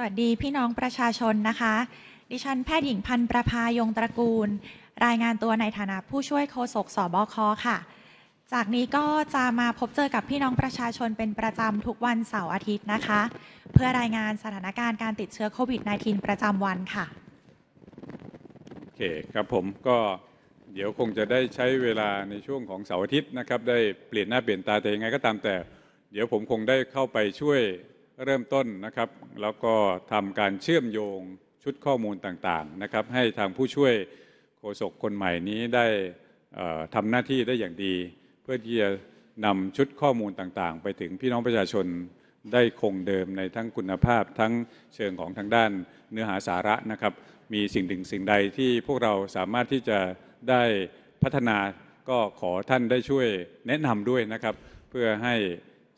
สวัสดีพี่น้องประชาชนนะคะ ดิฉันแพทย์หญิงพันประภายงตระกูล รายงานตัวในฐานะผู้ช่วยโฆษกสบคค่ะ จากนี้ก็จะมาพบเจอกับพี่น้องประชาชนเป็นประจำทุกวันเสาร์อาทิตย์นะคะ เพื่อรายงานสถานการณ์การติดเชื้อโควิด -19 ประจำวันค่ะ โอเคครับผมก็เดี๋ยวคงจะได้ใช้เวลาในช่วงของเสาร์อาทิตย์นะครับได้เปลี่ยนหน้าเปลี่ยนตาแต่ยังไงก็ตามแต่ เดี๋ยวผมคงได้เข้าไปช่วยเริ่มต้นนะครับแล้วก็ทำการเชื่อมโยงชุดข้อมูลต่างๆนะครับ ให้ทางผู้ช่วยโฆษกคนใหม่นี้ได้ทำหน้าที่ได้อย่างดี เพื่อที่จะนำชุดข้อมูลต่างๆ ไปถึงพี่น้องประชาชนได้คงเดิมในทั้งคุณภาพ ทั้งเชิงของทางด้านเนื้อหาสาระนะครับ มีสิ่งหนึ่งสิ่งใดที่พวกเราสามารถที่จะได้พัฒนาก็ขอท่านได้ช่วยแนะนำด้วยนะครับ เพื่อให้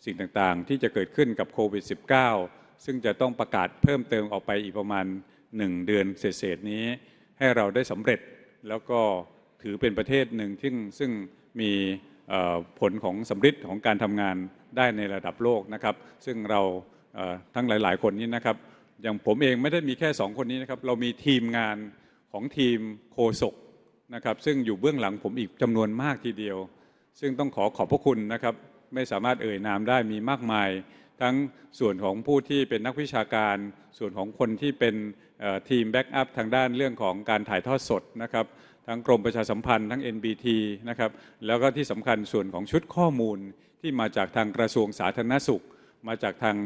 สิ่งต่างๆ ที่จะเกิดขึ้นกับโควิด -19 ซึ่งจะต้องประกาศเพิ่มเติมออกไปอีกประมาณ 1 เดือนเศษๆนี้ ให้เราได้สำเร็จแล้วก็ถือเป็นประเทศหนึ่งที่ซึ่งมีผลของสำเร็จของการทำงานได้ในระดับโลกนะครับ ซึ่งเราทั้งหลายๆคนนี้นะครับ อย่างผมเองไม่ได้มีแค่ 2 คนนี้นะครับ เรามีทีมงานของทีมโคศกนะครับ ซึ่งอยู่เบื้องหลังผมอีกจำนวนมากทีเดียว ซึ่งต้องขอขอบพระคุณนะครับไม่สามารถเอ่ยนามได้มีมากมาย ทั้งส่วนของผู้ที่เป็นนักวิชาการส่วนของคนที่เป็นทีมแบ็กอัพทางด้านเรื่องของการถ่ายทอดสดนะครับทั้งกรมประชาสัมพันธ์ทั้ง NBT นะครับแล้วก็ที่สำคัญส่วนของชุดข้อมูลที่มาจากทางกระทรวงสาธารณสุข มาจากทาง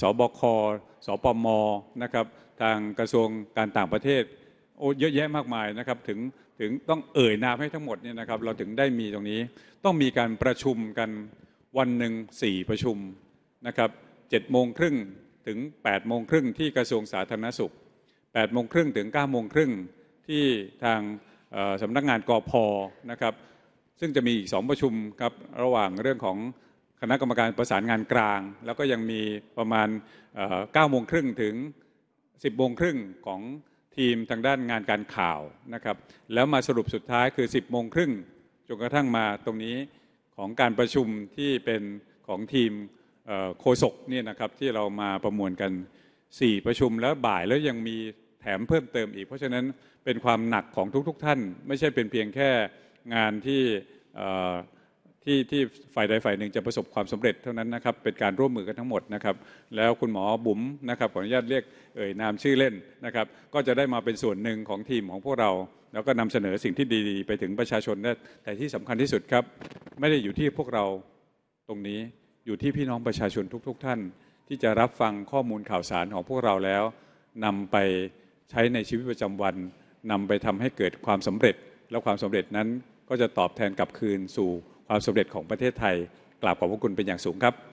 สบคสปมนะครับ ทางกระทรวงการต่างประเทศโอ้เยอะแยะมากมายนะครับถึงถึงต้องเอ่ยนามให้ทั้งหมดเนี่ยนะครับเราถึงได้มีตรงนี้ต้องมีการประชุมกันวันหนึ่งสี่ประชุมนะครับเจ็ดโมงครึ่งถึง8ปดโมงครึ่งที่กระทรวงสาธารณสุข8ปดโมงครึ่งถึง9ก้าโมงครึ่งที่ทางสำนักงานกอพอนะครับ ซึ่งจะมีอีกสองประชุมครับระหว่างเรื่องของคณะกรรมการประสานงานกลาง แล้วก็ยังมีประมาณ9ก้าโมงครึ่งถึง 10บโมงครึ่งของทีมทางด้านงานการข่าวนะครับแล้วมาสรุปสุดท้ายคือ 10บโมงครึ่งจนกระทั่งมาตรงนี้ของการประชุมที่เป็นของทีมโคศกเนี่ยนะครับ ที่เรามาประมวลกัน4ประชุมแล้วบ่ายแล้วยังมีแถมเพิ่มเติมอีก เพราะฉะนั้นเป็นความหนักของทุก ๆทท่าน ไม่ใช่เป็นเพียงแค่งานที่ที่ที่ฝ่ายใดฝ่ายหนึ่งจะประสบความสำเร็จเท่านั้นนะครับ เป็นการร่วมมือกันทั้งหมดนะครับ แล้วคุณหมอบุ๋มนะครับขออนุญาตเรียกเอ่ยนามชื่อเล่นนะครับ ก็จะได้มาเป็นส่วนหนึ่งของทีมของพวกเรา แล้วก็นำเสนอสิ่งที่ดีๆ ไปถึงประชาชนนะแต่ที่สำคัญที่สุดครับ ไม่ได้อยู่ที่พวกเราตรงนี้ อยู่ที่พี่น้องประชาชนทุก ๆท่าน ที่จะรับฟังข้อมูลข่าวสารของพวกเราแล้ว นำไปใช้ในชีวิตประจำวัน นำไปทำให้เกิดความสำเร็จ แล้วความสำเร็จนั้น ก็จะตอบแทนกลับคืนสู่ความสำเร็จของประเทศไทยกราบขอบพระคุณเป็นอย่างสูงครับ